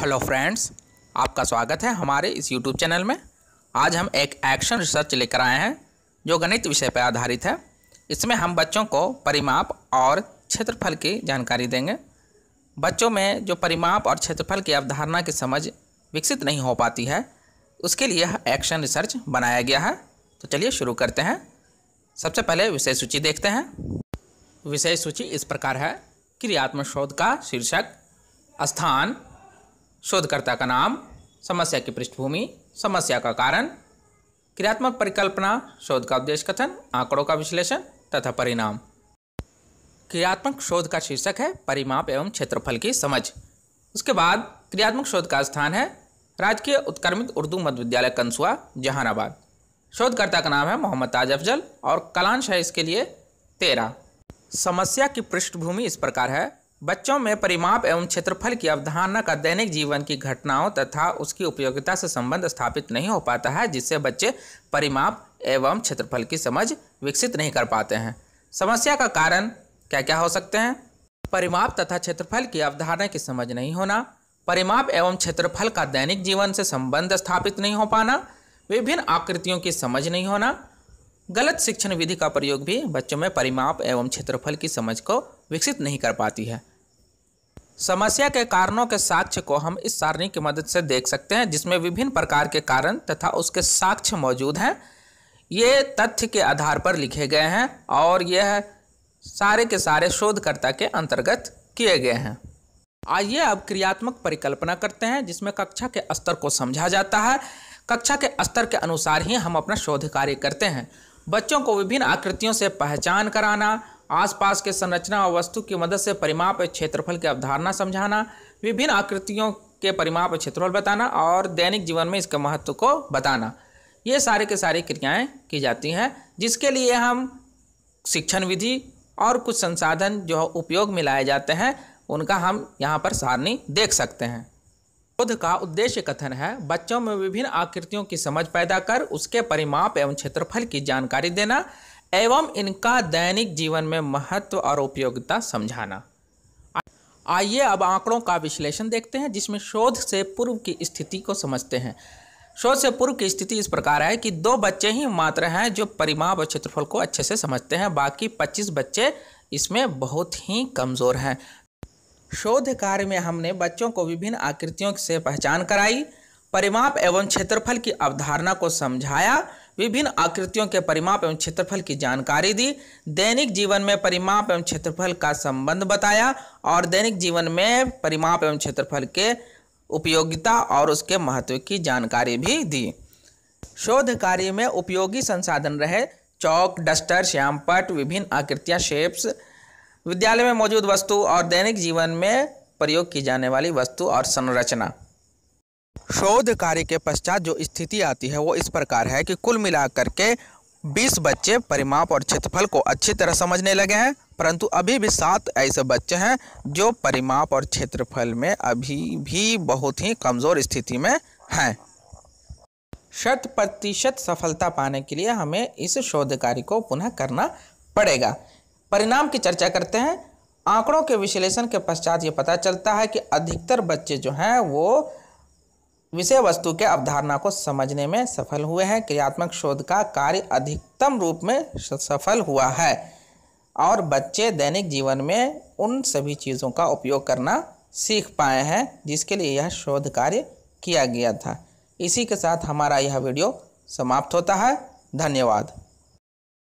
hello friends आपका स्वागत है हमारे इस यूट्यूब चैनल में आज हम एक एक्शन रिसर्च लेकर आए हैं जो गणित विषय पर आधारित है इसमें हम बच्चों को परिमाप और क्षेत्रफल की जानकारी देंगे बच्चों में जो परिमाप और क्षेत्रफल की अवधारणा की समझ विकसित नहीं हो पाती है उसके लिए यह एक्शन रिसर्च बनाया गया है तो चलिए शुरू करते हैं सबसे पहले विषय सूची देखते हैं विषय सूची इस प्रकार है क्रियात्मक शोध का शीर्षक स्थान शोधकर्ता का नाम समस्या की पृष्ठभूमि समस्या का कारण क्रियात्मक परिकल्पना शोध का उद्देश्य कथन आंकड़ों का विश्लेषण तथा परिणाम क्रियात्मक शोध का शीर्षक है परिमाप एवं क्षेत्रफल की समझ उसके बाद क्रियात्मक शोध का स्थान है राजकीय उत्क्रमित उर्दू मध्य विद्यालय कंसुआ जहानाबाद शोधकर्ता का नाम है मोहम्मद ताज अफजल और कलांश है इसके लिए तेरह समस्या की पृष्ठभूमि इस प्रकार है बच्चों में परिमाप एवं क्षेत्रफल की अवधारणा का दैनिक जीवन की घटनाओं तथा उसकी उपयोगिता से संबंध स्थापित नहीं हो पाता है जिससे बच्चे परिमाप एवं क्षेत्रफल की समझ विकसित नहीं कर पाते हैं समस्या का कारण क्या क्या हो सकते हैं परिमाप तथा क्षेत्रफल की अवधारणा की समझ नहीं होना परिमाप एवं क्षेत्रफल का दैनिक जीवन से संबंध स्थापित नहीं हो पाना विभिन्न आकृतियों की समझ नहीं होना गलत शिक्षण विधि का प्रयोग भी बच्चों में परिमाप एवं क्षेत्रफल की समझ को विकसित नहीं कर पाती है समस्या के कारणों के साक्ष्य को हम इस सारणी की मदद से देख सकते हैं जिसमें विभिन्न प्रकार के कारण तथा उसके साक्ष्य मौजूद हैं ये तथ्य के आधार पर लिखे गए हैं और यह सारे के सारे शोधकर्ता के अंतर्गत किए गए हैं आइए अब क्रियात्मक परिकल्पना करते हैं जिसमें कक्षा के स्तर को समझा जाता है कक्षा के स्तर के अनुसार ही हम अपना शोध कार्य करते हैं बच्चों को विभिन्न आकृतियों से पहचान कराना आसपास के संरचना और वस्तु की मदद से परिमाप क्षेत्रफल की अवधारणा समझाना विभिन्न आकृतियों के परिमाप क्षेत्रफल बताना और दैनिक जीवन में इसके महत्व को बताना ये सारे के सारी क्रियाएं की जाती हैं जिसके लिए हम शिक्षण विधि और कुछ संसाधन जो उपयोग में लाए जाते हैं उनका हम यहाँ पर सारणी देख सकते हैं शोध का उद्देश्य कथन है बच्चों में विभिन्न आकृतियों की समझ पैदा कर उसके परिमाप एवं क्षेत्रफल की जानकारी देना एवं इनका दैनिक जीवन में महत्व और उपयोगिता समझाना आइए अब आंकड़ों का विश्लेषण देखते हैं जिसमें शोध से पूर्व की स्थिति को समझते हैं शोध से पूर्व की स्थिति इस प्रकार है कि दो बच्चे ही मात्र हैं जो परिमाप और क्षेत्रफल को अच्छे से समझते हैं बाकी 25 बच्चे इसमें बहुत ही कमज़ोर हैं शोध कार्य में हमने बच्चों को विभिन्न आकृतियों से पहचान कराई परिमाप एवं क्षेत्रफल की अवधारणा को समझाया विभिन्न आकृतियों के परिमाप एवं क्षेत्रफल की जानकारी दी दैनिक जीवन में परिमाप एवं क्षेत्रफल का संबंध बताया और दैनिक जीवन में परिमाप एवं क्षेत्रफल के उपयोगिता और उसके महत्व की जानकारी भी दी शोध कार्य में उपयोगी संसाधन रहे चौक डस्टर श्यामपट विभिन्न आकृतियाँ शेप्स विद्यालय में मौजूद वस्तु और दैनिक जीवन में प्रयोग की जाने वाली वस्तु और संरचना शोध कार्य के पश्चात जो स्थिति आती है वो इस प्रकार है कि कुल मिलाकर के 20 बच्चे परिमाप और क्षेत्रफल को अच्छी तरह समझने लगे हैं परंतु अभी भी सात ऐसे बच्चे हैं जो परिमाप और क्षेत्रफल में अभी भी बहुत ही कमज़ोर स्थिति में हैं शत प्रतिशत सफलता पाने के लिए हमें इस शोध कार्य को पुनः करना पड़ेगा परिणाम की चर्चा करते हैं आंकड़ों के विश्लेषण के पश्चात ये पता चलता है कि अधिकतर बच्चे जो हैं वो विषय वस्तु के अवधारणा को समझने में सफल हुए हैं क्रियात्मक शोध का कार्य अधिकतम रूप में सफल हुआ है और बच्चे दैनिक जीवन में उन सभी चीज़ों का उपयोग करना सीख पाए हैं जिसके लिए यह शोध कार्य किया गया था इसी के साथ हमारा यह वीडियो समाप्त होता है धन्यवाद